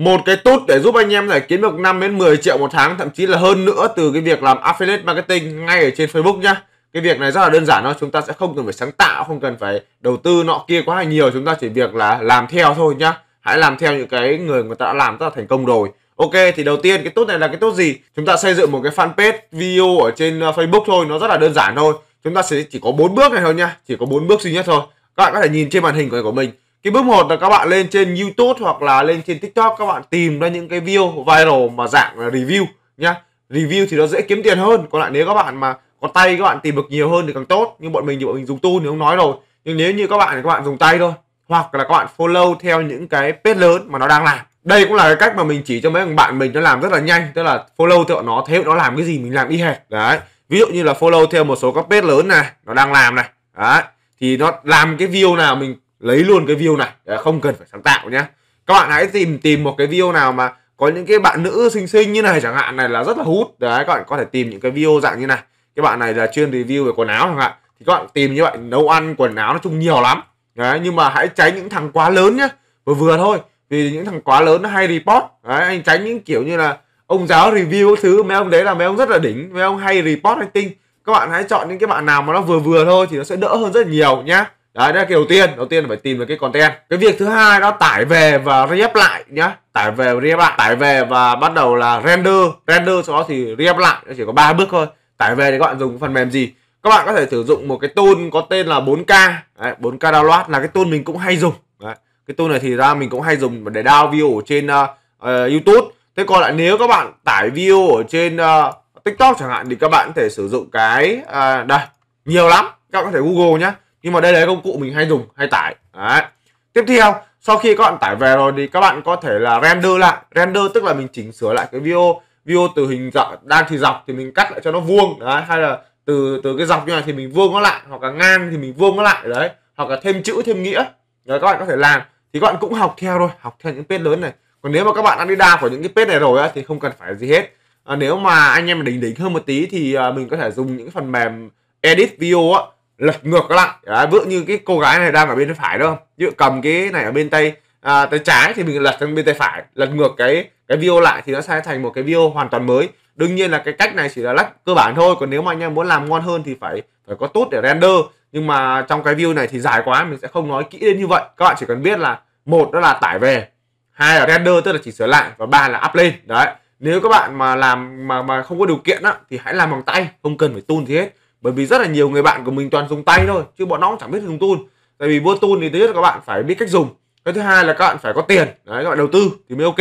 một cái tút để giúp anh em giải kiếm được 5 đến 10 triệu một tháng thậm chí là hơn nữa từ cái việc làm affiliate marketing ngay ở trên Facebook nhá cái việc này rất là đơn giản thôi chúng ta sẽ không cần phải sáng tạo không cần phải đầu tư nọ kia quá là nhiều chúng ta chỉ việc là làm theo thôi nhá hãy làm theo những cái người người ta đã làm rất là thành công rồi ok thì đầu tiên cái tốt này là cái tốt gì chúng ta xây dựng một cái fanpage video ở trên ờ, facebook thôi nó rất là đơn giản thôi chúng ta sẽ chỉ có bốn bước này thôi nhá chỉ có bốn bước duy nhất thôi các bạn có thể nhìn trên màn hình của mình cái bước một là các bạn lên trên YouTube hoặc là lên trên TikTok các bạn tìm ra những cái view viral mà dạng là review nhá review thì nó dễ kiếm tiền hơn còn lại nếu các bạn mà có tay các bạn tìm được nhiều hơn thì càng tốt nhưng bọn mình thì bọn mình dùng tu thì không nói rồi nhưng nếu như các bạn thì các bạn dùng tay thôi hoặc là các bạn follow theo những cái page lớn mà nó đang làm đây cũng là cái cách mà mình chỉ cho mấy thằng bạn mình nó làm rất là nhanh tức là follow theo nó thế nó làm cái gì mình làm đi hệt đấy ví dụ như là follow theo một số các page lớn này nó đang làm này đấy thì nó làm cái view nào mình lấy luôn cái view này đấy, không cần phải sáng tạo nhé các bạn hãy tìm tìm một cái video nào mà có những cái bạn nữ xinh xinh như này chẳng hạn này là rất là hút đấy các bạn có thể tìm những cái video dạng như này cái bạn này là chuyên review về quần áo chẳng hạn thì các bạn tìm như vậy nấu ăn quần áo nói chung nhiều lắm đấy nhưng mà hãy tránh những thằng quá lớn nhé vừa vừa thôi vì những thằng quá lớn nó hay report đấy anh tránh những kiểu như là ông giáo review thứ mấy ông đấy là mấy ông rất là đỉnh mấy ông hay report hay tinh các bạn hãy chọn những cái bạn nào mà nó vừa vừa thôi thì nó sẽ đỡ hơn rất là nhiều nhá đấy đó là cái đầu tiên đầu tiên là phải tìm được cái content cái việc thứ hai đó tải về và rep lại nhá tải về và rep lại tải về và bắt đầu là render render sau đó thì rep lại nó chỉ có ba bước thôi tải về thì các bạn dùng phần mềm gì các bạn có thể sử dụng một cái tool có tên là 4K đấy, 4K download là cái tool mình cũng hay dùng đấy. cái tool này thì ra mình cũng hay dùng để download video ở trên uh, YouTube thế còn lại nếu các bạn tải video ở trên uh, TikTok chẳng hạn thì các bạn có thể sử dụng cái uh, đây nhiều lắm các bạn có thể Google nhé nhưng mà đây là công cụ mình hay dùng hay tải đấy. tiếp theo sau khi các bạn tải về rồi thì các bạn có thể là render lại render tức là mình chỉnh sửa lại cái video video từ hình dạng đang thì dọc thì mình cắt lại cho nó vuông đấy hay là từ từ cái dọc như này thì mình vuông nó lại hoặc là ngang thì mình vuông nó lại đấy hoặc là thêm chữ thêm nghĩa đấy các bạn có thể làm thì các bạn cũng học theo thôi học theo những page lớn này còn nếu mà các bạn đang đi đa của những cái page này rồi á, thì không cần phải gì hết à, nếu mà anh em đỉnh đỉnh hơn một tí thì à, mình có thể dùng những phần mềm edit video á lật ngược lại đấy, ví dụ như cái cô gái này đang ở bên phải đúng không ví dụ cầm cái này ở bên tay à, tay trái thì mình lật sang bên tay phải lật ngược cái cái video lại thì nó sẽ thành một cái video hoàn toàn mới đương nhiên là cái cách này chỉ là lắc cơ bản thôi còn nếu mà anh em muốn làm ngon hơn thì phải phải có tốt để render nhưng mà trong cái view này thì dài quá mình sẽ không nói kỹ đến như vậy các bạn chỉ cần biết là một đó là tải về hai là render tức là chỉ sửa lại và ba là up lên đấy nếu các bạn mà làm mà mà không có điều kiện á thì hãy làm bằng tay không cần phải tool gì hết bởi vì rất là nhiều người bạn của mình toàn dùng tay thôi chứ bọn nó cũng chẳng biết dùng tool tại vì mua tool thì thứ nhất là các bạn phải biết cách dùng cái thứ hai là các bạn phải có tiền đấy các bạn đầu tư thì mới ok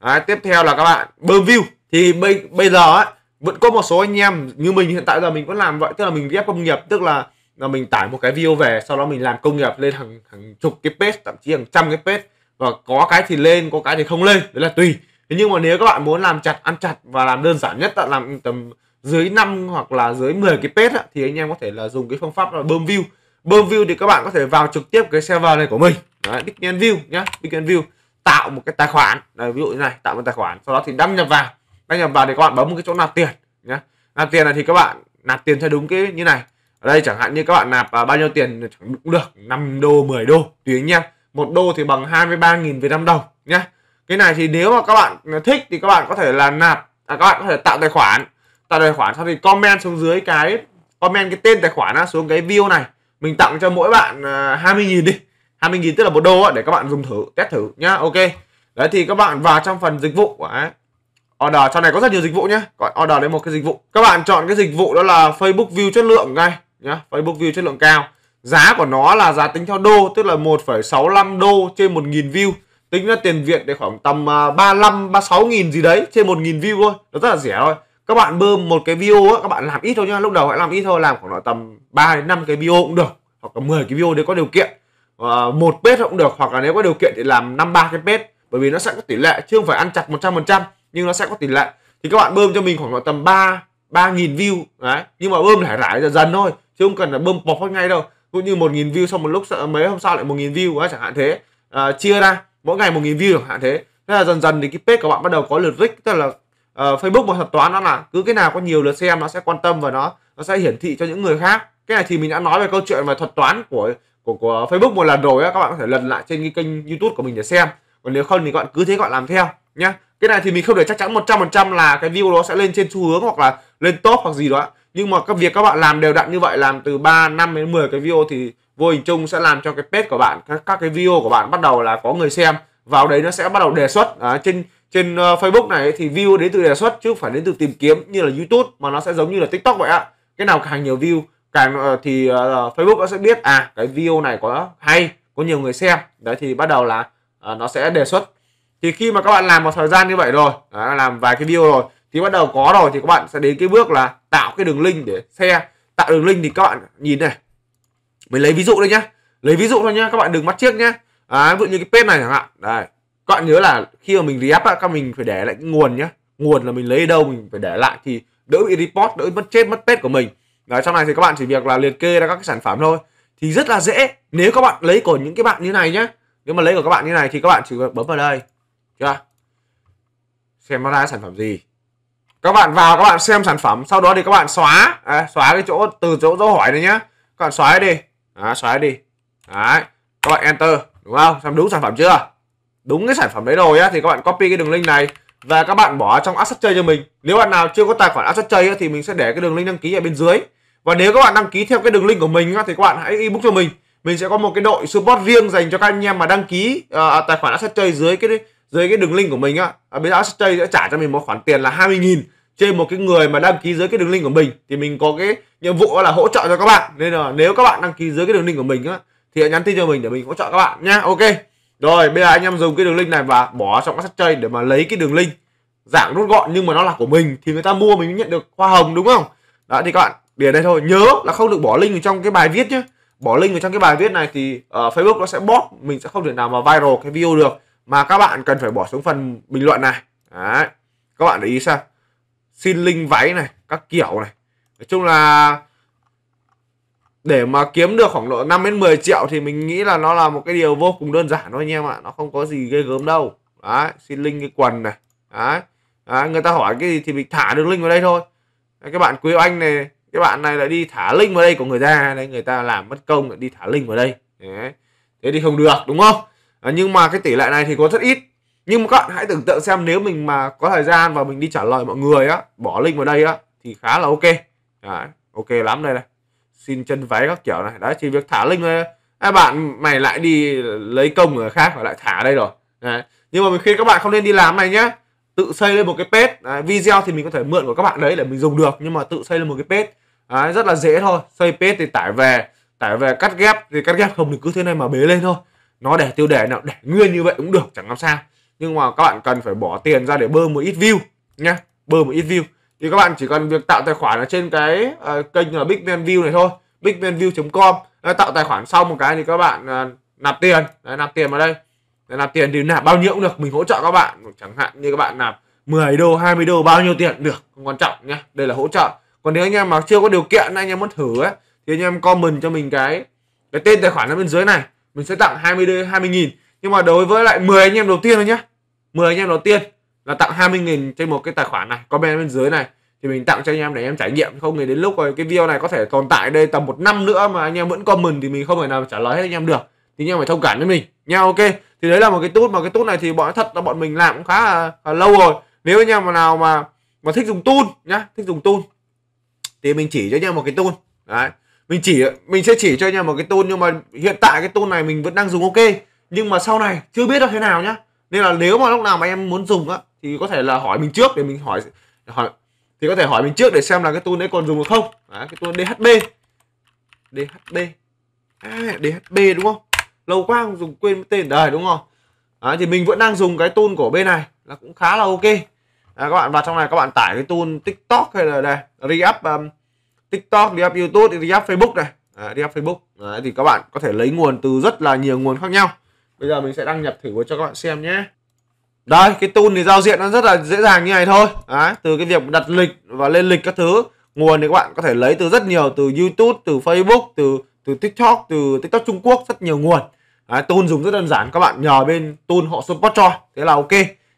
đấy, tiếp theo là các bạn bơm view thì bây bây giờ ấy, vẫn có một số anh em như mình hiện tại giờ mình vẫn làm vậy tức là mình ghép công nghiệp tức là là mình tải một cái video về sau đó mình làm công nghiệp lên hàng hàng chục cái page thậm chí hàng trăm cái page và có cái thì lên có cái thì không lên đấy là tùy thế nhưng mà nếu các bạn muốn làm chặt ăn chặt và làm đơn giản nhất là làm tầm dưới 5 hoặc là dưới 10 cái page á, thì anh em có thể là dùng cái phương pháp là bơm view bơm view thì các bạn có thể vào trực tiếp cái server này của mình đấy, Bitcoin view nhá Bitcoin view tạo một cái tài khoản đấy, ví dụ như này tạo một tài khoản sau đó thì đăng nhập vào đăng nhập vào thì các bạn bấm một cái chỗ nạp tiền nhá nạp tiền này thì các bạn nạp tiền theo đúng cái như này ở đây chẳng hạn như các bạn nạp à, bao nhiêu tiền chẳng cũng được 5 đô 10 đô tùy anh em một đô thì bằng 23.000 Việt Nam đồng nhá cái này thì nếu mà các bạn thích thì các bạn có thể là nạp à, các bạn có thể tạo tài khoản tạo tài khoản sau thì comment xuống dưới cái comment cái tên tài khoản á xuống cái view này mình tặng cho mỗi bạn 20.000 à, đi 20.000 tức là một đô để các bạn dùng thử test thử nhá ok đấy thì các bạn vào trong phần dịch vụ ấy. order trong này có rất nhiều dịch vụ nhá gọi order đến một cái dịch vụ các bạn chọn cái dịch vụ đó là Facebook view chất lượng ngay nhá Facebook view chất lượng cao giá của nó là giá tính theo đô tức là 1,65 đô trên 1.000 view tính ra tiền Việt để khoảng tầm 35 à, 36 nghìn gì đấy trên 1.000 view thôi nó rất là rẻ thôi các bạn bơm một cái video á, các bạn làm ít thôi nhá lúc đầu hãy làm ít thôi làm khoảng độ tầm 3 đến 5 cái video cũng được hoặc là 10 cái video nếu có điều kiện à, một page cũng được hoặc là nếu có điều kiện thì làm năm ba cái page bởi vì nó sẽ có tỷ lệ chứ không phải ăn chặt 100% nhưng nó sẽ có tỷ lệ thì các bạn bơm cho mình khoảng độ tầm 3 3.000 view đấy nhưng mà bơm lại rải dần dần thôi chứ không cần là bơm bọc hết ngay đâu cũng như 1.000 view xong một lúc mấy hôm sau lại 1.000 view ấy, chẳng hạn thế à, chia ra mỗi ngày 1.000 view chẳng hạn thế thế là dần dần thì cái page của bạn bắt đầu có lượt rich tức là uh, Facebook một thuật toán đó là cứ cái nào có nhiều lượt xem nó sẽ quan tâm và nó nó sẽ hiển thị cho những người khác cái này thì mình đã nói về câu chuyện về thuật toán của của của Facebook một lần rồi á các bạn có thể lần lại trên cái kênh YouTube của mình để xem còn nếu không thì các bạn cứ thế các bạn làm theo nhá cái này thì mình không thể chắc chắn 100% là cái view đó sẽ lên trên xu hướng hoặc là lên top hoặc gì đó nhưng mà các việc các bạn làm đều đặn như vậy làm từ 3 năm đến 10 cái video thì vô hình chung sẽ làm cho cái page của bạn các, các cái video của bạn bắt đầu là có người xem vào đấy nó sẽ bắt đầu đề xuất à, trên trên ờ, Facebook này thì view đến từ đề xuất chứ không phải đến từ tìm kiếm như là YouTube mà nó sẽ giống như là TikTok vậy ạ. Cái nào càng nhiều view càng ờ, thì ờ, Facebook nó sẽ biết à cái video này có hay, có nhiều người xem. Đấy thì bắt đầu là nó sẽ đề xuất. Thì khi mà các bạn làm một thời gian như vậy rồi, làm vài cái video rồi thì bắt đầu có rồi thì các bạn sẽ đến cái bước là tạo cái đường link để share. Tạo đường link thì các bạn nhìn này. Mình lấy ví dụ đây nhá. Lấy ví dụ thôi nhá, các bạn đừng bắt chiếc nhá. À, ví dụ như cái page này chẳng hạn. Đây, các bạn nhớ là khi mà mình react á các mình phải để lại cái nguồn nhé, nguồn là mình lấy đâu mình phải để lại thì đỡ bị report đỡ mất chết mất pet của mình Đấy, trong này thì các bạn chỉ việc là liệt kê ra các cái sản phẩm thôi thì rất là dễ nếu các bạn lấy của những cái bạn như này nhá nếu mà lấy của các bạn như này thì các bạn chỉ bấm vào đây chưa xem nó ra sản phẩm gì các bạn vào các bạn xem sản phẩm sau đó thì các bạn xóa à, xóa cái chỗ từ chỗ dấu hỏi này nhá các bạn xóa đi à, xóa đi đấy các bạn enter đúng không xem đúng sản phẩm chưa đúng cái sản phẩm đấy rồi á thì các bạn copy cái đường link này và các bạn bỏ trong asset chơi cho mình nếu bạn nào chưa có tài khoản asset chơi thì mình sẽ để cái đường link đăng ký ở bên dưới và nếu các bạn đăng ký theo cái đường link của mình thì các bạn hãy ebook cho mình mình sẽ có một cái đội support riêng dành cho các anh em mà đăng ký à, tài khoản asset chơi dưới cái dưới cái đường link của mình á à, bây giờ asset chơi sẽ trả cho mình một khoản tiền là 20.000 trên một cái người mà đăng ký dưới cái đường link của mình thì mình có cái nhiệm vụ là hỗ trợ cho các bạn nên là nếu các bạn đăng ký dưới cái đường link của mình á thì hãy nhắn tin cho mình để mình hỗ trợ các bạn nha ok rồi bây giờ anh em dùng cái đường link này và bỏ trong các sách chơi để mà lấy cái đường link dạng rút gọn nhưng mà nó là của mình thì người ta mua mình mới nhận được hoa hồng đúng không? Đó thì các bạn để đây thôi nhớ là không được bỏ link vào trong cái bài viết nhé bỏ link vào trong cái bài viết này thì uh, Facebook nó sẽ bóp mình sẽ không thể nào mà viral cái video được mà các bạn cần phải bỏ xuống phần bình luận này Đấy. các bạn để ý sao xin link váy này các kiểu này nói chung là để mà kiếm được khoảng độ 5 đến 10 triệu thì mình nghĩ là nó là một cái điều vô cùng đơn giản thôi anh em ạ nó không có gì ghê gớm đâu đấy xin link cái quần này đấy. đấy người ta hỏi cái gì thì mình thả được link vào đây thôi đấy, cái bạn quý anh này cái bạn này lại đi thả link vào đây của người ta đấy người ta làm mất công lại đi thả link vào đây đấy. thế thì không được đúng không à, nhưng mà cái tỷ lệ này thì có rất ít nhưng mà các bạn hãy tưởng tượng xem nếu mình mà có thời gian và mình đi trả lời mọi người á bỏ link vào đây á thì khá là ok đấy, ok lắm đây này xin chân váy các kiểu này đấy chỉ việc thả linh thôi à, bạn mày lại đi lấy công người khác và lại thả đây rồi đấy. nhưng mà mình khuyên các bạn không nên đi làm này nhá tự xây lên một cái pet. video thì mình có thể mượn của các bạn đấy để mình dùng được nhưng mà tự xây lên một cái pet, rất là dễ thôi xây pet thì tải về tải về cắt ghép thì cắt ghép không thì cứ thế này mà bế lên thôi nó để tiêu đề nào để nguyên như vậy cũng được chẳng làm sao nhưng mà các bạn cần phải bỏ tiền ra để bơm một ít view nhá bơm một ít view thì các bạn chỉ cần việc tạo tài khoản ở trên cái uh, kênh là View này thôi bigmanview.com ờ, tạo tài khoản xong một cái thì các bạn uh, nạp tiền Đấy, nạp tiền vào đây Đấy, nạp tiền thì nạp bao nhiêu cũng được mình hỗ trợ các bạn chẳng hạn như các bạn nạp 10 đô 20 đô bao nhiêu tiền được không quan trọng nhé đây là hỗ trợ còn nếu anh em mà chưa có điều kiện anh em muốn thử ấy thì anh em comment cho mình cái cái tên tài khoản ở bên dưới này mình sẽ tặng 20 đô 20 nghìn nhưng mà đối với lại 10 anh em đầu tiên thôi nhé 10 anh em đầu tiên là tặng 20.000 trên một cái tài khoản này comment bên dưới này thì mình tặng cho anh em để anh em trải nghiệm không thì đến lúc rồi cái video này có thể tồn tại đây tầm một năm nữa mà anh em vẫn comment thì mình không thể nào trả lời hết anh em được thì anh em phải thông cảm với mình nha ok thì đấy là một cái tốt, mà cái tốt này thì bọn thật là bọn mình làm cũng khá là, là lâu rồi nếu anh em mà nào mà mà thích dùng tool nhá thích dùng tool thì mình chỉ cho anh em một cái tool đấy mình chỉ mình sẽ chỉ cho anh em một cái tool nhưng mà hiện tại cái tool này mình vẫn đang dùng ok nhưng mà sau này chưa biết là thế nào nhá nên là nếu mà lúc nào mà em muốn dùng á thì có thể là hỏi mình trước để mình hỏi hỏi thì có thể hỏi mình trước để xem là cái tool đấy còn dùng được không Đấy, cái tool DHB DHB à, DHB đúng không lâu quá không dùng quên tên đời đúng không Đấy, thì mình vẫn đang dùng cái tool của bên này là cũng khá là ok à, các bạn vào trong này các bạn tải cái tool tiktok hay là đây re um, tiktok re youtube re facebook này à, re facebook Đấy, thì các bạn có thể lấy nguồn từ rất là nhiều nguồn khác nhau bây giờ mình sẽ đăng nhập thử cho các bạn xem nhé đây, cái tool thì giao diện nó rất là dễ dàng như này thôi. Đấy, từ cái việc đặt lịch và lên lịch các thứ. Nguồn thì các bạn có thể lấy từ rất nhiều, từ YouTube, từ Facebook, từ từ TikTok, từ TikTok Trung Quốc, rất nhiều nguồn. Đấy, tool dùng rất đơn giản, các bạn nhờ bên tool họ support cho. Thế là ok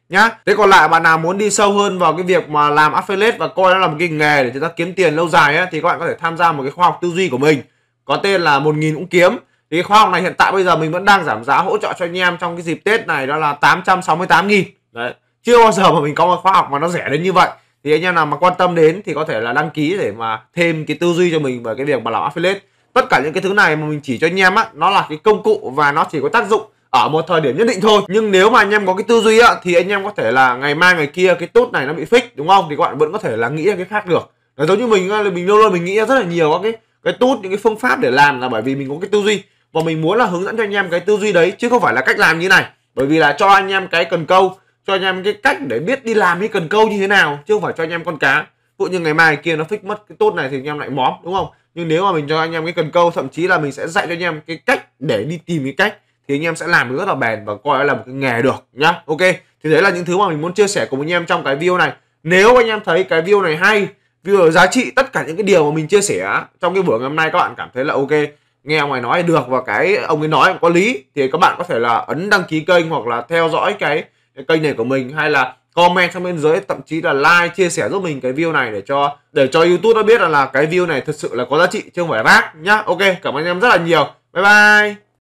nhá. Thế còn lại bạn nào muốn đi sâu hơn vào cái việc mà làm affiliate và coi nó là một cái nghề để chúng ta kiếm tiền lâu dài ấy, thì các bạn có thể tham gia một cái khóa học tư duy của mình có tên là một nghìn cũng kiếm thì khóa học này hiện tại bây giờ mình vẫn đang giảm giá hỗ trợ cho anh em trong cái dịp Tết này đó là 868 nghìn đấy chưa bao giờ mà mình có một khóa học mà nó rẻ đến như vậy thì anh em nào mà quan tâm đến thì có thể là đăng ký để mà thêm cái tư duy cho mình về cái việc mà làm affiliate tất cả những cái thứ này mà mình chỉ cho anh em á nó là cái công cụ và nó chỉ có tác dụng ở một thời điểm nhất định thôi nhưng nếu mà anh em có cái tư duy á thì anh em có thể là ngày mai ngày kia cái tốt này nó bị fix đúng không thì các bạn vẫn có thể là nghĩ ra cái khác được nó giống như mình là mình luôn luôn mình nghĩ ra rất là nhiều các cái cái tốt những cái phương pháp để làm là bởi vì mình có cái tư duy và mình muốn là hướng dẫn cho anh em cái tư duy đấy chứ không phải là cách làm như này bởi vì là cho anh em cái cần câu cho anh em cái cách để biết đi làm cái cần câu như thế nào chứ không phải cho anh em con cá dụ như ngày mai kia nó fix mất cái tốt này thì anh em lại móm đúng không nhưng nếu mà mình cho anh em cái cần câu thậm chí là mình sẽ dạy cho anh em cái cách để đi tìm cái cách thì anh em sẽ làm được rất là bền và coi là một cái nghề được nhá ok thì đấy là những thứ mà mình muốn chia sẻ cùng anh em trong cái video này nếu anh em thấy cái video này hay video giá trị tất cả những cái điều mà mình chia sẻ trong cái buổi ngày hôm nay các bạn cảm thấy là ok nghe ông này nói được và cái ông ấy nói có lý thì các bạn có thể là ấn đăng ký kênh hoặc là theo dõi cái, cái kênh này của mình hay là comment trong bên dưới thậm chí là like chia sẻ giúp mình cái view này để cho để cho YouTube nó biết là, là cái view này thật sự là có giá trị chứ không phải rác nhá. Ok, cảm ơn em rất là nhiều. Bye bye.